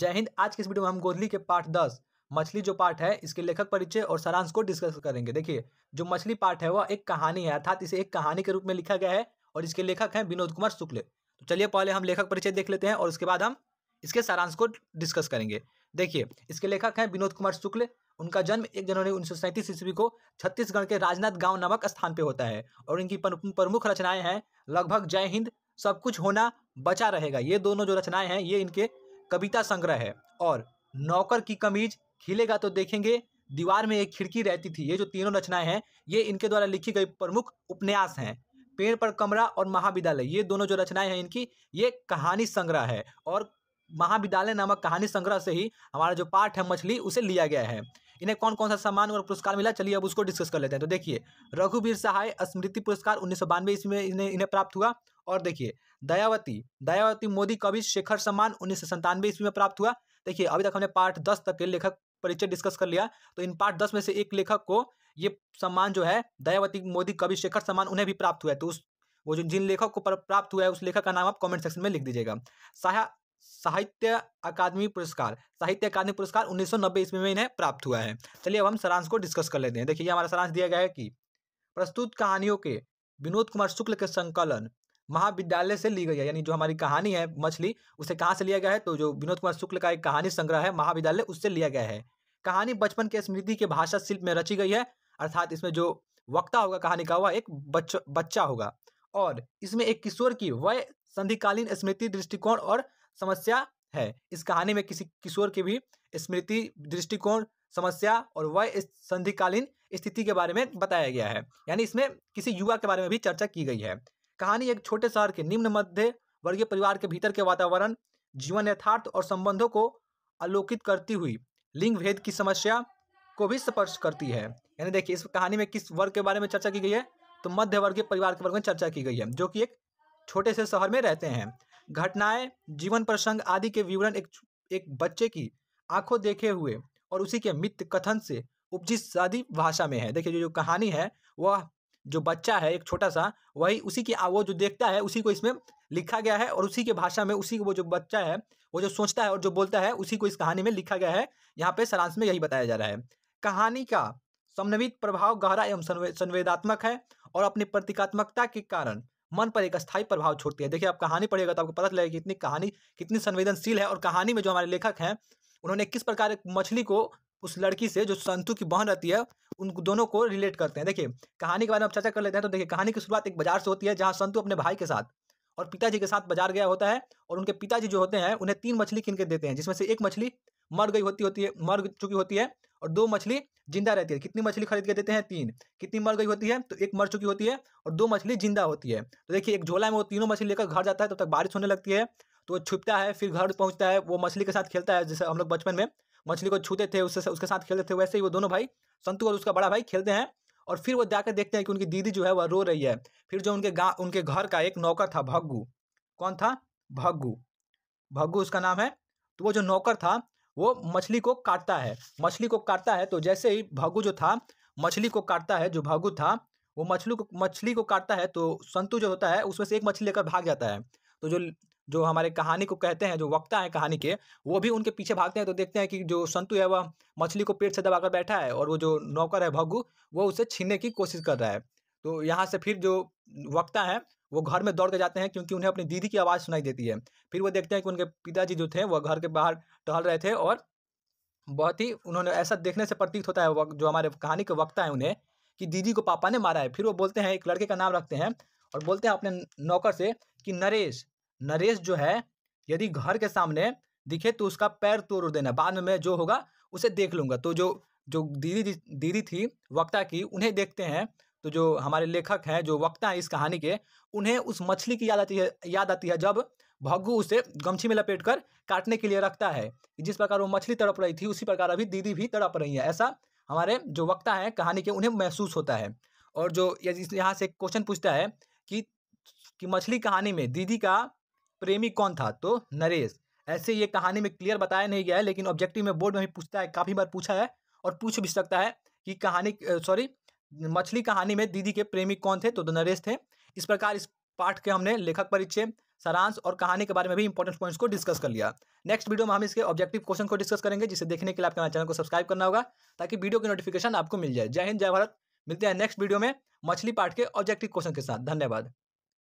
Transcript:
जय हिंद आज के इस वीडियो में हम गोधली के पाठ दस मछली जो पाठ है इसके लेखक परिचय और सारांश को डिस्कस करेंगे देखिए जो मछली पाठ है वह एक कहानी है अर्थात इसे एक कहानी के रूप में लिखा गया है और इसके लेखक हैं विनोद कुमार शुक्ल तो चलिए पहले हम लेखक परिचय देख लेते हैं और उसके बाद हम इसके सारांश को डिस्कस करेंगे देखिए इसके लेखक हैं विनोद कुमार शुक्ल उनका जन्म एक जनवरी उन्नीस सौ ईस्वी को छत्तीसगढ़ के राजनाथ गांव नामक स्थान पर होता है और इनकी प्रमुख रचनाएं हैं लगभग जय हिंद सब कुछ होना बचा रहेगा ये दोनों जो रचनाएं हैं ये इनके कविता संग्रह है और नौकर की कमीज खिलेगा तो देखेंगे दीवार में एक खिड़की रहती थी ये जो तीनों रचनाएं हैं ये इनके द्वारा लिखी गई प्रमुख उपन्यास हैं पेड़ पर कमरा और महाविद्यालय ये दोनों जो रचनाएं हैं इनकी ये कहानी संग्रह है और महाविद्यालय नामक कहानी संग्रह से ही हमारा जो पाठ है मछली उसे लिया गया है इन्हें कौन कौन सा सम्मान और पुरस्कार मिला चलिए अब उसको डिस्कस कर लेते हैं तो देखिए रघुवीर सहाय स्मृति पुरस्कार उन्नीस सौ ईस्वी में इन्हें इन्हें प्राप्त हुआ और देखिए दयावती दयावती मोदी कवि शेखर सम्मान उन्नीस सौ संतानवे ईस्वी में प्राप्त हुआ देखिए अभी तक हमने पार्ट दस तक के लेखक परिचय डिस्कस कर लिया तो इन पार्ट दस में से एक लेखक को ये सम्मान जो है दयावती मोदी कवि शेखर सम्मान उन्हें भी प्राप्त हुआ है तो उस वो जो जिन लेखक को प्राप्त हुआ है उस लेखक का नाम आप कॉमेंट सेक्शन में लिख दीजिएगा साहा साहित्य अकादमी पुरस्कार साहित्य अकादमी पुरस्कार नब्बे ईस्वी में इन्हें प्राप्त हुआ है चलिए अब हम सारांश को डिस्कस कर लेते हैं देखिए हमारा सारांश दिया गया है कि प्रस्तुत कहानियों के विनोद कुमार शुक्ल के संकलन महाविद्यालय से ली गई है यानी जो हमारी कहानी है मछली उसे कहाँ से लिया गया है तो जो विनोद कुमार शुक्ल का एक कहानी संग्रह है महाविद्यालय उससे लिया गया है कहानी बचपन के स्मृति के भाषा शिल्प में रची गई है अर्थात इसमें जो वक्ता होगा कहानी का वह एक बच्च, बच्चा होगा और इसमें एक किशोर की वह संधिकालीन स्मृति दृष्टिकोण और समस्या है इस कहानी में किसी किशोर की भी स्मृति दृष्टिकोण समस्या और वह संधिकालीन स्थिति के बारे में बताया गया है यानी इसमें किसी युवा के बारे में भी चर्चा की गई है कहानी एक छोटे शहर के निम्न मध्य वर्गीय परिवार के भीतर के वातावरण जीवन यथार्थ और संबंधों को आलोकित करती हुई लिंग भेद की समस्या को भी स्पर्श करती है यानी देखिए इस कहानी में किस वर्ग के बारे में चर्चा की गई है तो मध्य वर्गीय परिवार के वर्ग में चर्चा की गई है जो कि एक छोटे से शहर में रहते हैं घटनाएं जीवन प्रसंग आदि के विवरण एक एक बच्चे की आंखों देखे हुए और उसी के मित्र कथन से उपजी शादी भाषा में है देखिए जो जो कहानी है वह जो बच्चा है एक छोटा सा वही उसी की वो जो देखता है उसी को इसमें लिखा गया है और उसी के भाषा में उसी वो जो बच्चा है वो जो सोचता है और जो बोलता है उसी को इस कहानी में लिखा गया है यहाँ पे सारांश में यही बताया जा रहा है कहानी का समन्वित प्रभाव गहरा एवं संवेदात्मक है और अपनी प्रतीकात्मकता के कारण मन पर एक स्थायी प्रभाव छोड़ती है देखिए आप कहानी पढ़िएगा तो आपको पता चलेगा कि इतनी कहानी कितनी संवेदनशील है और कहानी में जो हमारे लेखक हैं उन्होंने किस प्रकार एक मछली को उस लड़की से जो संतु की बहन रहती है उन दोनों को रिलेट करते हैं देखिए कहानी के बारे में चर्चा कर लेते हैं तो देखिए कहानी की शुरुआत एक बाजार से होती है जहाँ संतु अपने भाई के साथ और पिताजी के साथ बाजार गया होता है और उनके पिताजी जो होते हैं उन्हें तीन मछली किन के देते हैं जिसमें से एक मछली मर गई होती होती है मर चुकी होती है और दो मछली जिंदा रहती है कितनी मछली खरीद के देते हैं तीन कितनी मर गई होती है तो एक मर चुकी होती है और दो मछली जिंदा होती है तो देखिए एक झोला में वो तीनों मछली लेकर घर जाता है तब तो तक बारिश होने लगती है तो वो छुपता है फिर घर पहुंचता है वो मछली के साथ खेलता है जैसे हम लोग बचपन में मछली को छूते थे उससे उसके साथ खेलते थे वैसे ही वो दोनों भाई संतु और उसका बड़ा भाई खेलते हैं और फिर वो जाकर देखते हैं कि उनकी दीदी जो है वह रो रही है फिर जो उनके गाँव उनके घर का एक नौकर था भग्गू कौन था भग्गू भग्गू उसका नाम है तो वो जो नौकर था वो मछली को काटता है मछली को काटता है तो जैसे ही भग्गू जो था मछली को काटता है जो भग्गू था वो मछली को मछली को काटता है तो संतु जो होता है उसमें से एक मछली लेकर भाग जाता है तो जो जो हमारे कहानी को कहते हैं जो वक्ता है कहानी के वो भी उनके पीछे भागते हैं तो देखते हैं कि जो संतु है वह मछली को पेट से दबाकर बैठा है और वो जो नौकर है भगू वो उसे छीनने की कोशिश कर रहा है तो यहाँ से फिर जो वक्ता है वो घर में दौड़ के जाते हैं क्योंकि उन्हें अपनी दीदी की आवाज़ सुनाई देती है फिर वो देखते हैं कि उनके पिताजी जो थे वह घर के बाहर टहल रहे थे और बहुत ही उन्होंने ऐसा देखने से प्रतीत होता है जो हमारे कहानी के वक्ता है उन्हें कि दीदी को पापा ने मारा है फिर वो बोलते हैं एक लड़के का नाम रखते हैं और बोलते हैं अपने नौकर से कि नरेश नरेश जो है यदि घर के सामने दिखे तो उसका पैर तोड़ देना बाद में मैं जो होगा उसे देख लूँगा तो जो जो दीदी दीदी थी वक्ता की उन्हें देखते हैं तो जो हमारे लेखक हैं जो वक्ता हैं इस कहानी के उन्हें उस मछली की याद आती है याद आती है जब भग्गू उसे गमछी में लपेट कर काटने के लिए रखता है जिस प्रकार वो मछली तड़प रही थी उसी प्रकार अभी दीदी भी तड़प रही है ऐसा हमारे जो वक्ता हैं कहानी के उन्हें महसूस होता है और जो यहाँ से क्वेश्चन पूछता है कि कि मछली कहानी में दीदी का प्रेमी कौन था तो नरेश ऐसे ये कहानी में क्लियर बताया नहीं गया है लेकिन ऑब्जेक्टिव में बोर्ड में भी पूछता है काफ़ी बार पूछा है और पूछ भी सकता है कि कहानी सॉरी मछली कहानी में दीदी के प्रेमी कौन थे तो नरेश थे इस प्रकार इस पाठ के हमने लेखक परिचय सारांश और कहानी के बारे में भी इंपॉर्टेंट पॉइंट्स को डिस्कस कर लिया नेक्स्ट वीडियो में हम इसके ऑब्जेक्टिव क्वेश्चन को डिस्कस करेंगे जिसे देखने के लिए आपके चैनल को सब्सक्राइब करना होगा ताकि वीडियो की नोटिफिकेशन आपको मिल जाए जय हिंद जय भारत मिलते हैं नेक्स्ट वीडियो में मछली पाठ के ऑब्जेक्टिव क्वेश्चन के साथ धन्यवाद